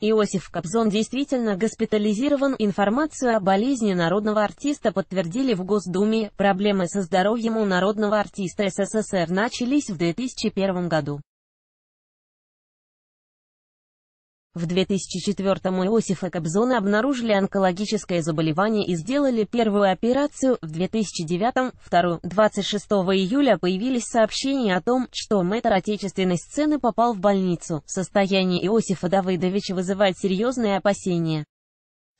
Иосиф Кобзон действительно госпитализирован. Информацию о болезни народного артиста подтвердили в Госдуме. Проблемы со здоровьем у народного артиста СССР начались в 2001 году. В 2004-м и Кобзона обнаружили онкологическое заболевание и сделали первую операцию, в 2009-м, вторую. 26 июля появились сообщения о том, что мэтр отечественной сцены попал в больницу. Состояние Иосифа Давыдовича вызывает серьезные опасения.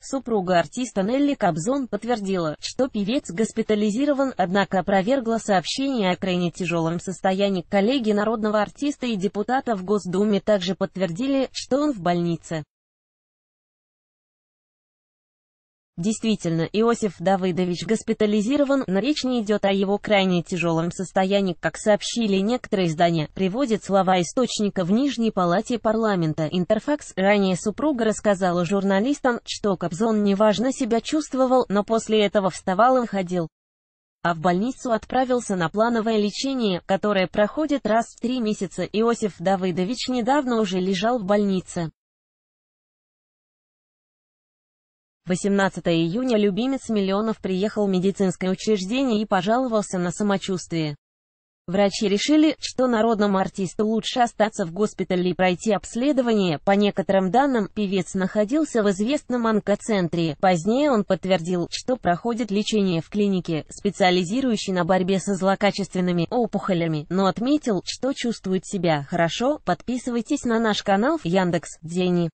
Супруга артиста Нелли Кобзон подтвердила, что певец госпитализирован, однако опровергла сообщение о крайне тяжелом состоянии. Коллеги народного артиста и депутата в Госдуме также подтвердили, что он в больнице. Действительно, Иосиф Давыдович госпитализирован, но речь не идет о его крайне тяжелом состоянии, как сообщили некоторые издания, приводит слова источника в Нижней палате парламента Интерфакс. Ранее супруга рассказала журналистам, что Кобзон неважно себя чувствовал, но после этого вставал и ходил а в больницу отправился на плановое лечение, которое проходит раз в три месяца. Иосиф Давыдович недавно уже лежал в больнице. 18 июня любимец миллионов приехал в медицинское учреждение и пожаловался на самочувствие. Врачи решили, что народному артисту лучше остаться в госпитале и пройти обследование. По некоторым данным, певец находился в известном онкоцентре. Позднее он подтвердил, что проходит лечение в клинике, специализирующей на борьбе со злокачественными опухолями, но отметил, что чувствует себя хорошо. Подписывайтесь на наш канал в Яндекс.Дзене.